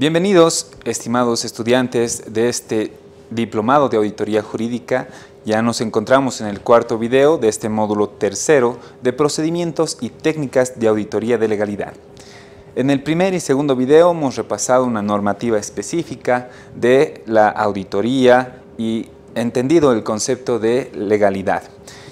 Bienvenidos, estimados estudiantes de este Diplomado de Auditoría Jurídica. Ya nos encontramos en el cuarto video de este módulo tercero de Procedimientos y Técnicas de Auditoría de Legalidad. En el primer y segundo video hemos repasado una normativa específica de la auditoría y entendido el concepto de legalidad.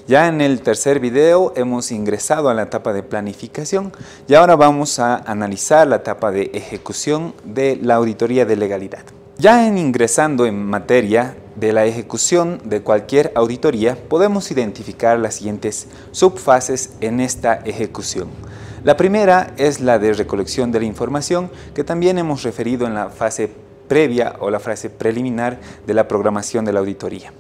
Ya en el tercer video hemos ingresado a la etapa de planificación y ahora vamos a analizar la etapa de ejecución de la auditoría de legalidad. Ya en ingresando en materia de la ejecución de cualquier auditoría, podemos identificar las siguientes subfases en esta ejecución. La primera es la de recolección de la información, que también hemos referido en la fase previa o la fase preliminar de la programación de la auditoría.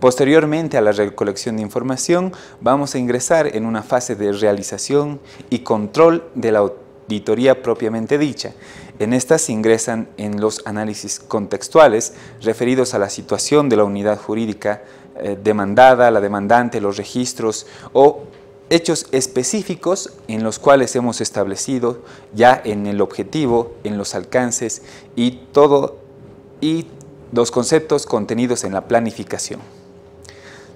Posteriormente a la recolección de información, vamos a ingresar en una fase de realización y control de la auditoría propiamente dicha. En estas ingresan en los análisis contextuales referidos a la situación de la unidad jurídica eh, demandada, la demandante, los registros o hechos específicos en los cuales hemos establecido ya en el objetivo, en los alcances y todo y los conceptos contenidos en la planificación.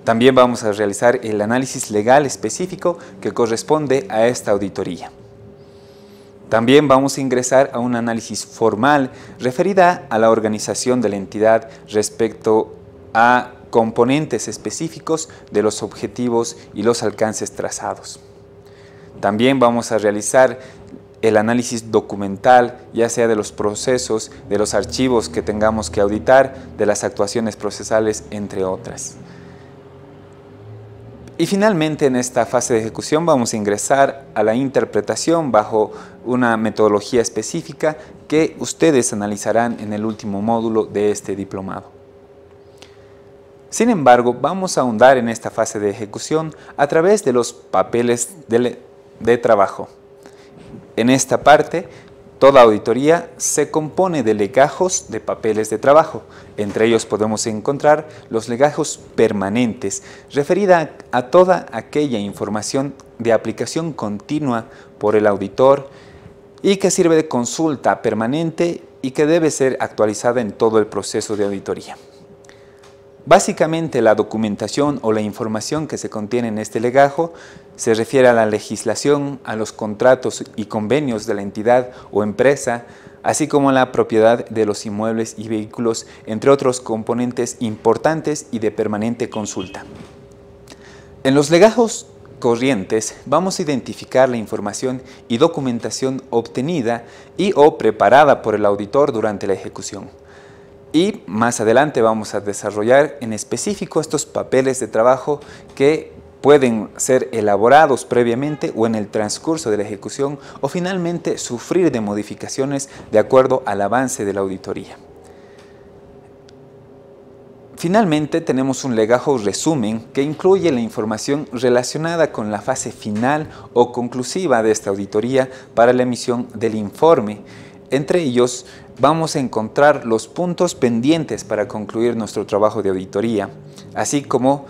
También vamos a realizar el análisis legal específico que corresponde a esta auditoría. También vamos a ingresar a un análisis formal referida a la organización de la entidad respecto a componentes específicos de los objetivos y los alcances trazados. También vamos a realizar el análisis documental, ya sea de los procesos, de los archivos que tengamos que auditar, de las actuaciones procesales, entre otras. Y finalmente en esta fase de ejecución vamos a ingresar a la interpretación bajo una metodología específica que ustedes analizarán en el último módulo de este diplomado. Sin embargo, vamos a ahondar en esta fase de ejecución a través de los papeles de, trabajo. En esta parte Toda auditoría se compone de legajos de papeles de trabajo. Entre ellos podemos encontrar los legajos permanentes, referida a toda aquella información de aplicación continua por el auditor y que sirve de consulta permanente y que debe ser actualizada en todo el proceso de auditoría. Básicamente la documentación o la información que se contiene en este legajo se refiere a la legislación, a los contratos y convenios de la entidad o empresa, así como a la propiedad de los inmuebles y vehículos, entre otros componentes importantes y de permanente consulta. En los legajos corrientes vamos a identificar la información y documentación obtenida y o preparada por el auditor durante la ejecución y más adelante vamos a desarrollar en específico estos papeles de trabajo que pueden ser elaborados previamente o en el transcurso de la ejecución o finalmente sufrir de modificaciones de acuerdo al avance de la auditoría. Finalmente tenemos un legajo resumen que incluye la información relacionada con la fase final o conclusiva de esta auditoría para la emisión del informe entre ellos vamos a encontrar los puntos pendientes para concluir nuestro trabajo de auditoría, así como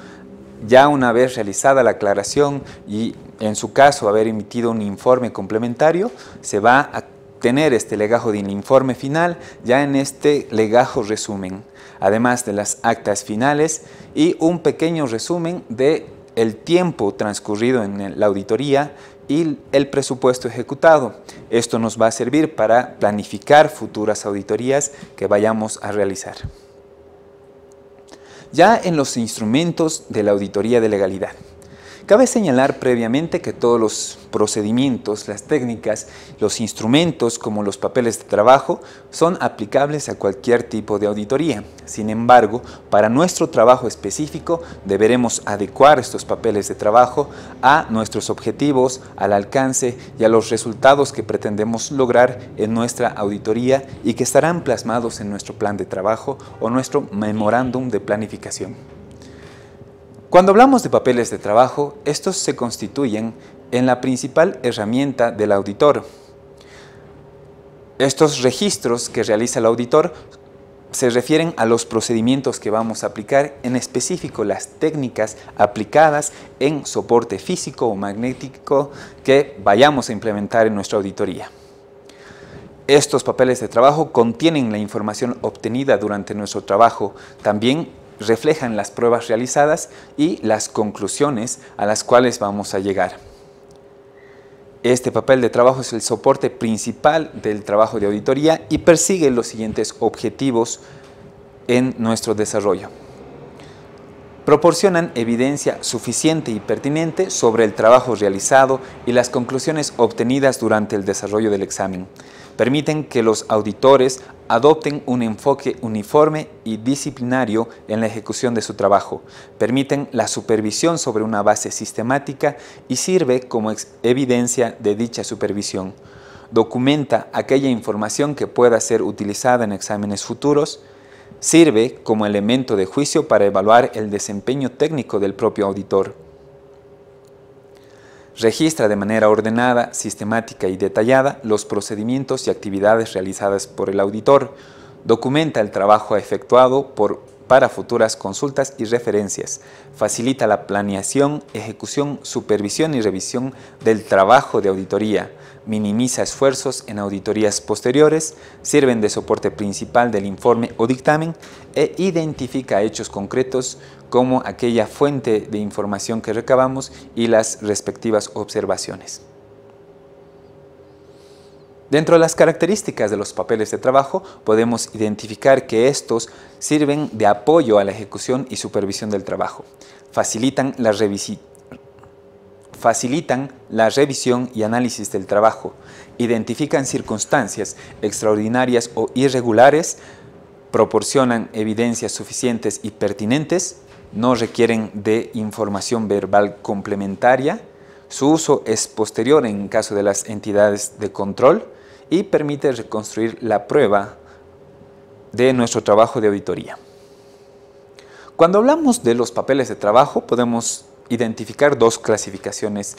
ya una vez realizada la aclaración y en su caso haber emitido un informe complementario, se va a tener este legajo de informe final ya en este legajo resumen, además de las actas finales y un pequeño resumen de el tiempo transcurrido en la auditoría y el presupuesto ejecutado. Esto nos va a servir para planificar futuras auditorías que vayamos a realizar. Ya en los instrumentos de la auditoría de legalidad. Cabe señalar previamente que todos los procedimientos, las técnicas, los instrumentos como los papeles de trabajo son aplicables a cualquier tipo de auditoría. Sin embargo, para nuestro trabajo específico deberemos adecuar estos papeles de trabajo a nuestros objetivos, al alcance y a los resultados que pretendemos lograr en nuestra auditoría y que estarán plasmados en nuestro plan de trabajo o nuestro memorándum de planificación. Cuando hablamos de papeles de trabajo, estos se constituyen en la principal herramienta del auditor. Estos registros que realiza el auditor se refieren a los procedimientos que vamos a aplicar, en específico las técnicas aplicadas en soporte físico o magnético que vayamos a implementar en nuestra auditoría. Estos papeles de trabajo contienen la información obtenida durante nuestro trabajo, también reflejan las pruebas realizadas y las conclusiones a las cuales vamos a llegar. Este papel de trabajo es el soporte principal del trabajo de auditoría y persigue los siguientes objetivos en nuestro desarrollo. Proporcionan evidencia suficiente y pertinente sobre el trabajo realizado y las conclusiones obtenidas durante el desarrollo del examen permiten que los auditores adopten un enfoque uniforme y disciplinario en la ejecución de su trabajo, permiten la supervisión sobre una base sistemática y sirve como evidencia de dicha supervisión. Documenta aquella información que pueda ser utilizada en exámenes futuros, sirve como elemento de juicio para evaluar el desempeño técnico del propio auditor Registra de manera ordenada, sistemática y detallada los procedimientos y actividades realizadas por el auditor. Documenta el trabajo efectuado para futuras consultas y referencias. Facilita la planeación, ejecución, supervisión y revisión del trabajo de auditoría minimiza esfuerzos en auditorías posteriores, sirven de soporte principal del informe o dictamen e identifica hechos concretos como aquella fuente de información que recabamos y las respectivas observaciones. Dentro de las características de los papeles de trabajo podemos identificar que estos sirven de apoyo a la ejecución y supervisión del trabajo, facilitan la revisión facilitan la revisión y análisis del trabajo, identifican circunstancias extraordinarias o irregulares, proporcionan evidencias suficientes y pertinentes, no requieren de información verbal complementaria, su uso es posterior en caso de las entidades de control y permite reconstruir la prueba de nuestro trabajo de auditoría. Cuando hablamos de los papeles de trabajo podemos identificar dos clasificaciones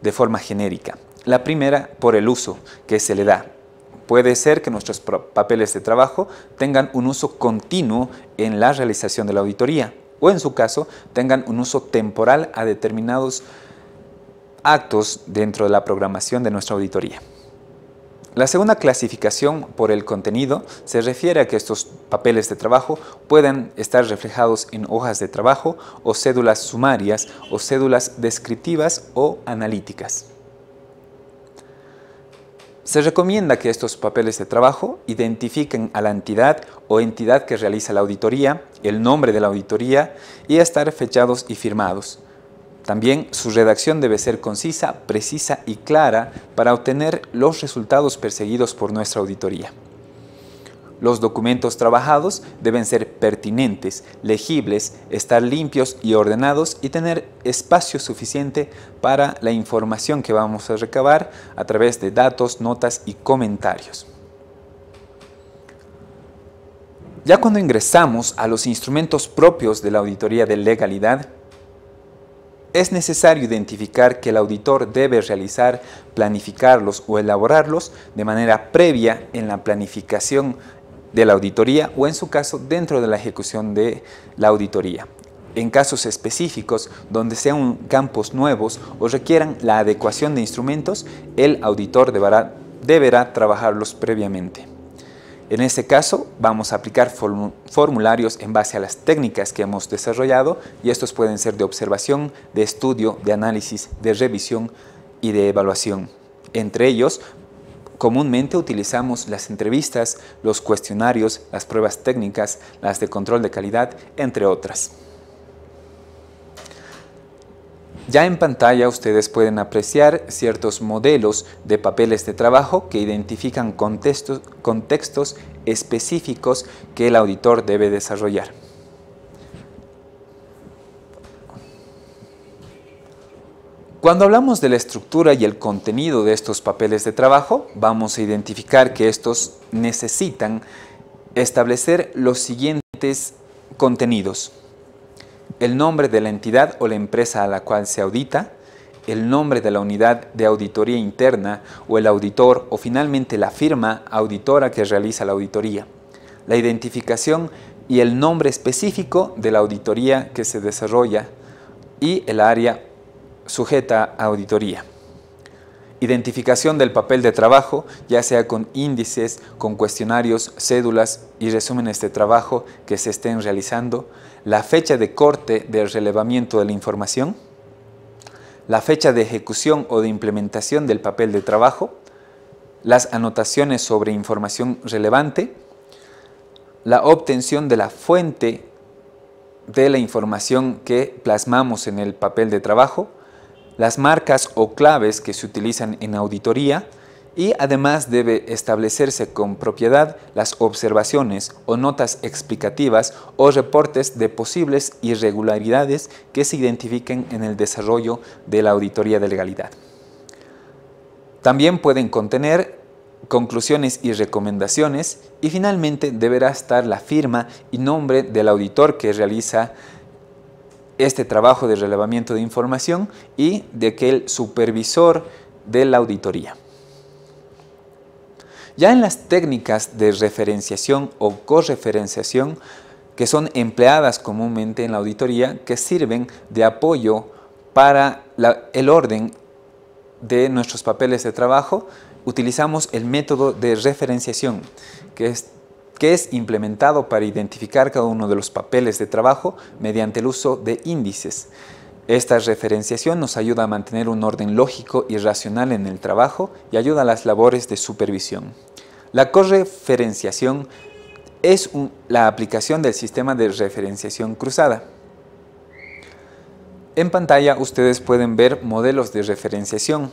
de forma genérica. La primera, por el uso que se le da. Puede ser que nuestros papeles de trabajo tengan un uso continuo en la realización de la auditoría o en su caso tengan un uso temporal a determinados actos dentro de la programación de nuestra auditoría. La segunda clasificación por el contenido se refiere a que estos papeles de trabajo pueden estar reflejados en hojas de trabajo o cédulas sumarias o cédulas descriptivas o analíticas. Se recomienda que estos papeles de trabajo identifiquen a la entidad o entidad que realiza la auditoría, el nombre de la auditoría y estar fechados y firmados. También su redacción debe ser concisa, precisa y clara para obtener los resultados perseguidos por nuestra auditoría. Los documentos trabajados deben ser pertinentes, legibles, estar limpios y ordenados y tener espacio suficiente para la información que vamos a recabar a través de datos, notas y comentarios. Ya cuando ingresamos a los instrumentos propios de la auditoría de legalidad, es necesario identificar que el auditor debe realizar, planificarlos o elaborarlos de manera previa en la planificación de la auditoría o en su caso dentro de la ejecución de la auditoría en casos específicos donde sean campos nuevos o requieran la adecuación de instrumentos, el auditor deberá, trabajarlos previamente. En este caso, vamos a aplicar formularios en base a las técnicas que hemos desarrollado y estos pueden ser de observación, de estudio, de análisis, de revisión y de evaluación. Entre ellos, comúnmente utilizamos las entrevistas, los cuestionarios, las pruebas técnicas, las de control de calidad, entre otras. Ya en pantalla ustedes pueden apreciar ciertos modelos de papeles de trabajo que identifican contextos, específicos que el auditor debe desarrollar. Cuando hablamos de la estructura y el contenido de estos papeles de trabajo, vamos a identificar que estos necesitan establecer los siguientes contenidos el nombre de la entidad o la empresa a la cual se audita, el nombre de la unidad de auditoría interna o el auditor o finalmente la firma auditora que realiza la auditoría, la identificación y el nombre específico de la auditoría que se desarrolla y el área sujeta a auditoría. Identificación del papel de trabajo, ya sea con índices, con cuestionarios, cédulas y resúmenes de trabajo que se estén realizando. La fecha de corte del relevamiento de la información. La fecha de ejecución o de implementación del papel de trabajo. Las anotaciones sobre información relevante. La obtención de la fuente de la información que plasmamos en el papel de trabajo las marcas o claves que se utilizan en auditoría y además debe establecerse con propiedad las observaciones o notas explicativas o reportes de posibles irregularidades que se identifiquen en el desarrollo de la auditoría de legalidad. También pueden contener conclusiones y recomendaciones y finalmente deberá estar la firma y nombre del auditor que realiza este trabajo de relevamiento de información y de aquel supervisor de la auditoría. Ya en las técnicas de referenciación o correferenciación que son empleadas comúnmente en la auditoría, que sirven de apoyo para el orden de nuestros papeles de trabajo, utilizamos el método de referenciación, que es que es implementado para identificar cada uno de los papeles de trabajo mediante el uso de índices. Esta referenciación nos ayuda a mantener un orden lógico y racional en el trabajo y ayuda a las labores de supervisión. La correferenciación es la aplicación del sistema de referenciación cruzada. En pantalla ustedes pueden ver modelos de referenciación,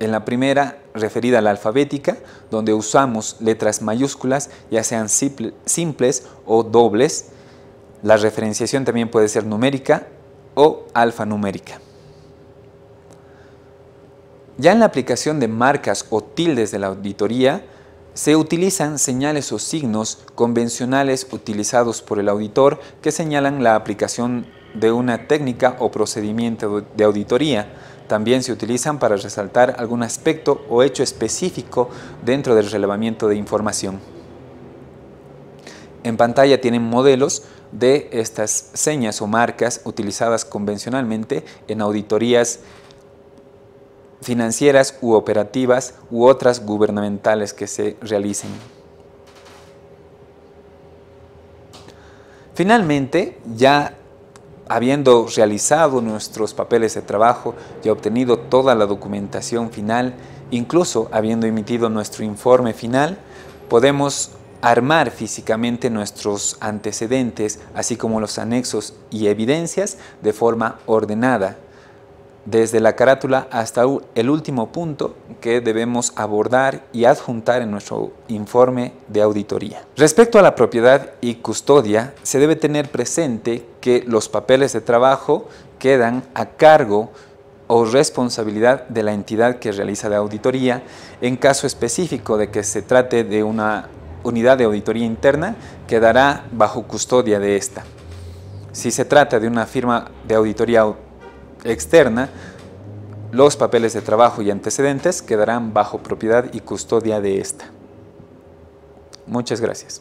en la primera, referida a la alfabética, donde usamos letras mayúsculas, ya sean simples o dobles. La referenciación también puede ser numérica o alfanumérica. Ya en la aplicación de marcas o tildes de la auditoría, se utilizan señales o signos convencionales utilizados por el auditor que señalan la aplicación de una técnica o procedimiento de auditoría, también se utilizan para resaltar algún aspecto o hecho específico dentro del relevamiento de información. En pantalla tienen modelos de estas señas o marcas utilizadas convencionalmente en auditorías financieras u operativas u otras gubernamentales que se realicen. Finalmente, ya Habiendo realizado nuestros papeles de trabajo y obtenido toda la documentación final, incluso habiendo emitido nuestro informe final, podemos armar físicamente nuestros antecedentes, así como los anexos y evidencias, de forma ordenada desde la carátula hasta el último punto que debemos abordar y adjuntar en nuestro informe de auditoría. Respecto a la propiedad y custodia, se debe tener presente que los papeles de trabajo quedan a cargo o responsabilidad de la entidad que realiza la auditoría en caso específico de que se trate de una unidad de auditoría interna quedará bajo custodia de esta. Si se trata de una firma de auditoría externa, los papeles de trabajo y antecedentes quedarán bajo propiedad y custodia de esta. Muchas gracias.